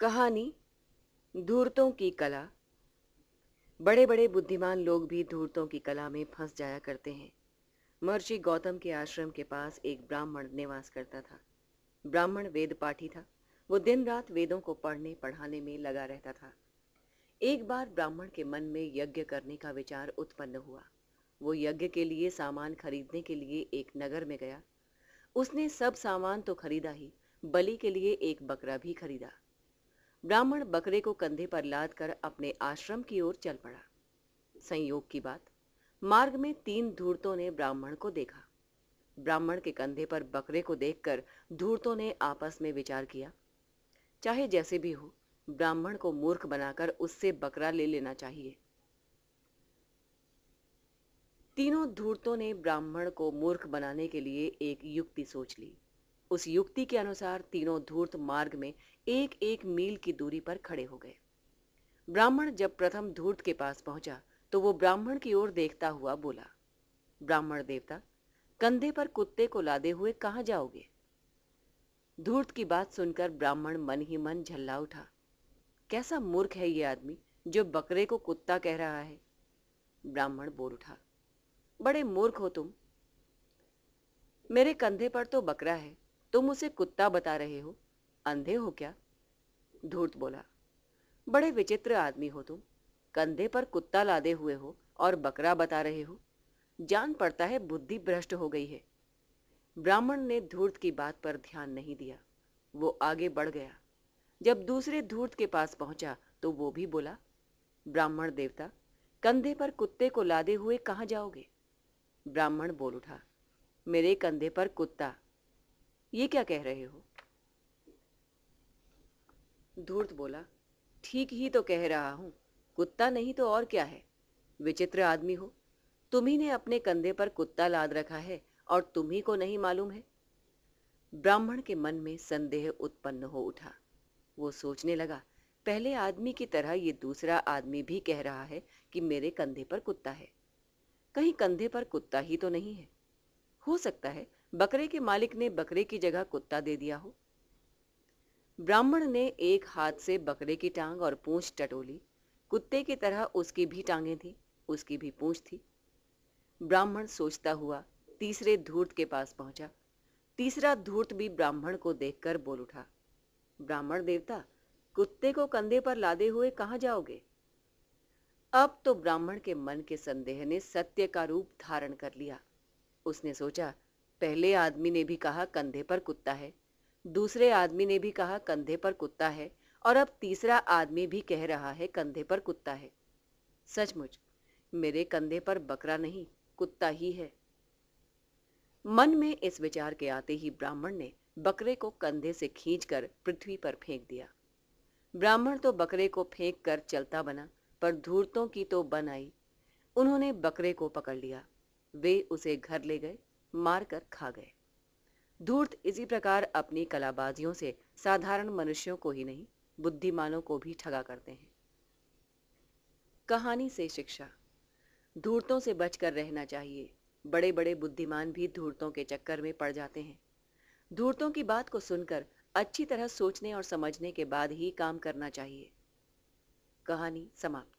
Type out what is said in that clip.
कहानी धूर्तों की कला बड़े बड़े बुद्धिमान लोग भी धूर्तों की कला में फंस जाया करते हैं महर्षि गौतम के आश्रम के पास एक ब्राह्मण निवास करता था ब्राह्मण वेद पाठी था वो दिन रात वेदों को पढ़ने पढ़ाने में लगा रहता था एक बार ब्राह्मण के मन में यज्ञ करने का विचार उत्पन्न हुआ वो यज्ञ के लिए सामान खरीदने के लिए एक नगर में गया उसने सब सामान तो खरीदा ही बलि के लिए एक बकरा भी खरीदा ब्राह्मण बकरे को कंधे पर लाद कर अपने आश्रम की ओर चल पड़ा संयोग की बात मार्ग में तीन धूर्तों ने ब्राह्मण को देखा ब्राह्मण के कंधे पर बकरे को देखकर धूर्तों ने आपस में विचार किया चाहे जैसे भी हो ब्राह्मण को मूर्ख बनाकर उससे बकरा ले लेना चाहिए तीनों धूर्तों ने ब्राह्मण को मूर्ख बनाने के लिए एक युक्ति सोच ली उस युक्ति के अनुसार तीनों धूर्त मार्ग में एक एक मील की दूरी पर खड़े हो गए ब्राह्मण जब प्रथम धूर्त के पास पहुंचा तो वो ब्राह्मण की ओर देखता हुआ बोला ब्राह्मण देवता कंधे पर कुत्ते को लादे हुए कहाँ जाओगे धूर्त की बात सुनकर ब्राह्मण मन ही मन झल्ला उठा कैसा मूर्ख है ये आदमी जो बकरे को कुत्ता कह रहा है ब्राह्मण बोल उठा बड़े मूर्ख हो तुम मेरे कंधे पर तो बकरा है तुम उसे कुत्ता बता रहे हो अंधे हो क्या धूर्त बोला बड़े विचित्र आदमी हो तुम कंधे पर कुत्ता लादे हुए हो और बकरा बता रहे हो जान पड़ता है बुद्धि भ्रष्ट हो गई है ब्राह्मण ने धूर्त की बात पर ध्यान नहीं दिया वो आगे बढ़ गया जब दूसरे धूर्त के पास पहुंचा तो वो भी बोला ब्राह्मण देवता कंधे पर कुत्ते को लादे हुए कहाँ जाओगे ब्राह्मण बोल उठा मेरे कंधे पर कुत्ता ये क्या कह रहे हो धूर्त बोला ठीक ही तो कह रहा हूं कुत्ता नहीं तो और क्या है विचित्र आदमी हो तुम्ही ने अपने कंधे पर कुत्ता लाद रखा है और तुम्ही को नहीं मालूम है ब्राह्मण के मन में संदेह उत्पन्न हो उठा वो सोचने लगा पहले आदमी की तरह ये दूसरा आदमी भी कह रहा है कि मेरे कंधे पर कुत्ता है कहीं कंधे पर कुत्ता ही तो नहीं है हो सकता है बकरे के मालिक ने बकरे की जगह कुत्ता दे दिया हो ब्राह्मण ने एक हाथ से बकरे की टांग और पूंछ टटोली कुत्ते की तरह उसकी भी टांगें थी उसकी भी पूंछ थी ब्राह्मण सोचता हुआ तीसरे धूर्त के पास पहुंचा तीसरा धूर्त भी ब्राह्मण को देखकर बोल उठा ब्राह्मण देवता कुत्ते को कंधे पर लादे हुए कहाँ जाओगे अब तो ब्राह्मण के मन के संदेह ने सत्य का रूप धारण कर लिया उसने सोचा पहले आदमी ने भी कहा कंधे पर कुत्ता है दूसरे आदमी ने भी कहा कंधे पर कुत्ता है और अब तीसरा आदमी भी कह रहा है कंधे पर कुत्ता है सचमुच मेरे कंधे पर बकरा नहीं कुत्ता ही है मन में इस विचार के आते ही ब्राह्मण ने बकरे को कंधे से खींचकर पृथ्वी पर फेंक दिया ब्राह्मण तो बकरे को फेंक कर चलता बना पर धूर्तों की तो बन आई उन्होंने बकरे को पकड़ लिया वे उसे घर ले गए मारकर खा गए धूर्त इसी प्रकार अपनी कलाबाजियों से साधारण मनुष्यों को ही नहीं बुद्धिमानों को भी ठगा करते हैं कहानी से शिक्षा धूर्तों से बचकर रहना चाहिए बड़े बड़े बुद्धिमान भी धूर्तों के चक्कर में पड़ जाते हैं धूर्तों की बात को सुनकर अच्छी तरह सोचने और समझने के बाद ही काम करना चाहिए कहानी समाप्त